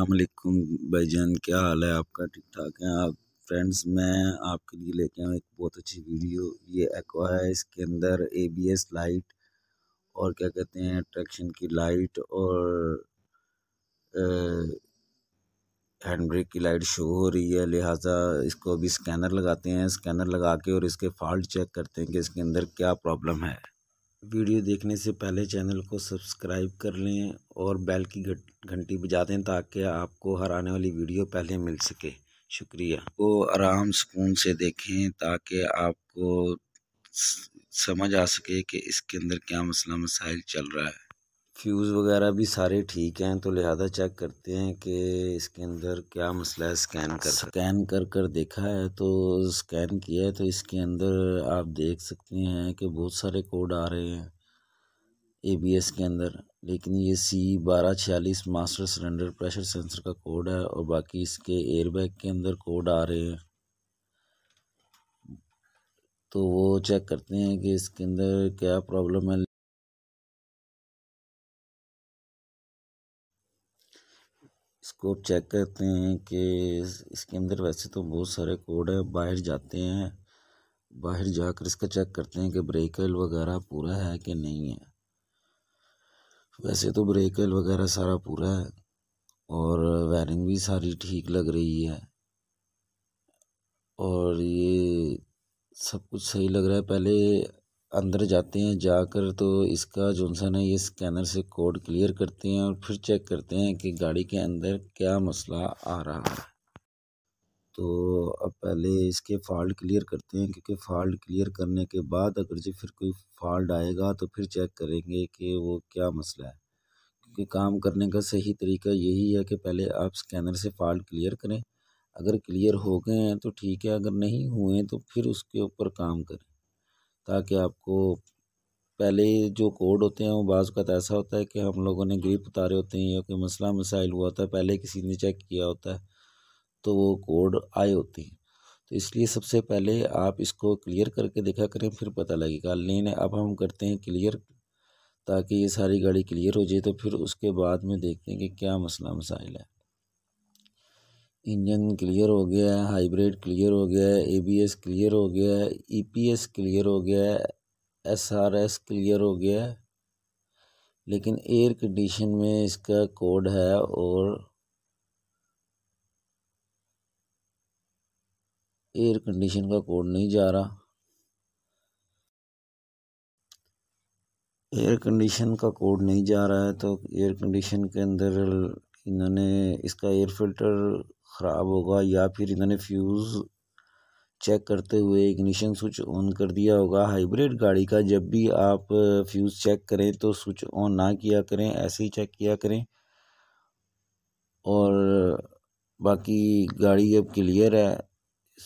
भाई जान क्या हाल है आपका ठीक ठाक है आप फ्रेंड्स मैं आपके लिए लेके आया एक बहुत अच्छी वीडियो ये एक्वा है इसके अंदर एबीएस लाइट और क्या कहते हैं ट्रैक्शन की लाइट और हैंड ब्रेक की लाइट शो हो रही है लिहाजा इसको अभी स्कैनर लगाते हैं स्कैनर लगा के और इसके फॉल्ट चेक करते हैं कि इसके अंदर क्या प्रॉब्लम है वीडियो देखने से पहले चैनल को सब्सक्राइब कर लें और बेल की घंटी बजा दें ताकि आपको हर आने वाली वीडियो पहले मिल सके शुक्रिया को आराम सुकून से देखें ताकि आपको समझ आ सके कि इसके अंदर क्या मसला मसाइल चल रहा है फ्यूज़ वगैरह भी सारे ठीक हैं तो लिहाजा चेक करते हैं कि इसके अंदर क्या मसला है स्कैन कर स्कैन कर कर देखा है तो स्कैन किया है तो इसके अंदर आप देख सकते हैं कि बहुत सारे कोड आ रहे हैं ए बी एस के अंदर लेकिन ये सी बारह छियालीस मास्टर सिलेंडर प्रेशर सेंसर का कोड है और बाकी इसके एयरबैग के अंदर कोड आ रहे हैं तो वो चेक करते हैं कि इसके अंदर क्या प्रॉब्लम है इसको चेक करते हैं कि इसके अंदर वैसे तो बहुत सारे कोड है बाहर जाते हैं बाहर जाकर इसका चेक करते हैं कि ब्रेक वगैरह पूरा है कि नहीं है वैसे तो ब्रेक ऑयल वगैरह सारा पूरा है और वायरिंग भी सारी ठीक लग रही है और ये सब कुछ सही लग रहा है पहले अंदर जाते हैं जाकर तो इसका जो है ये स्कैनर से कोड क्लियर करते हैं और फिर चेक करते हैं कि गाड़ी के अंदर क्या मसला आ रहा है तो अब पहले इसके फॉल्ट क्लियर करते हैं क्योंकि फॉल्ट क्लियर करने के बाद अगर जी फिर कोई फॉल्ट आएगा तो फिर चेक करेंगे कि वो क्या मसला है क्योंकि काम करने का सही तरीका यही है कि पहले आप स्कैनर से फॉल्ट क्लियर करें अगर क्लियर हो गए हैं तो ठीक है अगर नहीं हुए तो फिर उसके ऊपर काम करें ताकि आपको पहले जो कोड होते हैं वो बाज़ का ऐसा होता है कि हम लोगों ने ग्रिप उतारे होते हैं या कोई मसला मसाइल हुआ होता है पहले किसी ने चेक किया होता है तो वो कोड आए होते हैं तो इसलिए सबसे पहले आप इसको क्लियर करके देखा करें फिर पता लगेगा लेकिन अब हम करते हैं क्लियर ताकि ये सारी गाड़ी क्लियर हो जाए तो फिर उसके बाद में देखते हैं कि क्या मसला मसाइल है इंजन क्लियर हो गया है हाइब्रिड क्लियर हो गया है एबीएस क्लियर हो गया है ईपीएस e क्लियर हो गया है एसआरएस क्लियर हो गया है लेकिन एयर कंडीशन में इसका कोड है और एयर कंडीशन का कोड नहीं जा रहा एयर कंडीशन का कोड नहीं जा रहा है तो एयर कंडीशन के अंदर इन्होंने इसका एयर फिल्टर ख़राब होगा या फिर इन्होंने फ्यूज़ चेक करते हुए इग्निशन स्विच ऑन कर दिया होगा हाइब्रिड गाड़ी का जब भी आप फ्यूज़ चेक करें तो स्विच ऑन ना किया करें ऐसे ही चेक किया करें और बाकी गाड़ी अब क्लियर है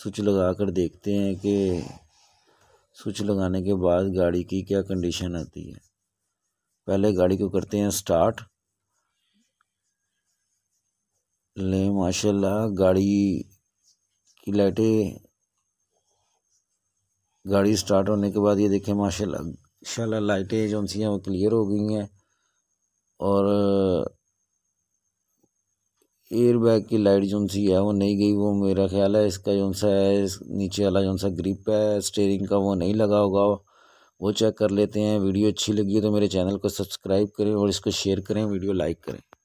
स्विच लगा कर देखते हैं कि स्विच लगाने के बाद गाड़ी की क्या कंडीशन आती है पहले गाड़ी को करते हैं स्टार्ट ले माशाल्लाह गाड़ी की लाइटें गाड़ी स्टार्ट होने के बाद ये देखें माशाल्लाह माशाला लाइटें जो सी हैं वो क्लियर हो गई हैं और एयर बैग की लाइट जो सी है वो नहीं गई वो मेरा ख्याल है इसका जो सा है नीचे वाला जो सा ग्रिप है स्टेयरिंग का वो नहीं लगा होगा वो चेक कर लेते हैं वीडियो अच्छी लगी है तो मेरे चैनल को सब्सक्राइब करें और इसको शेयर करें वीडियो लाइक करें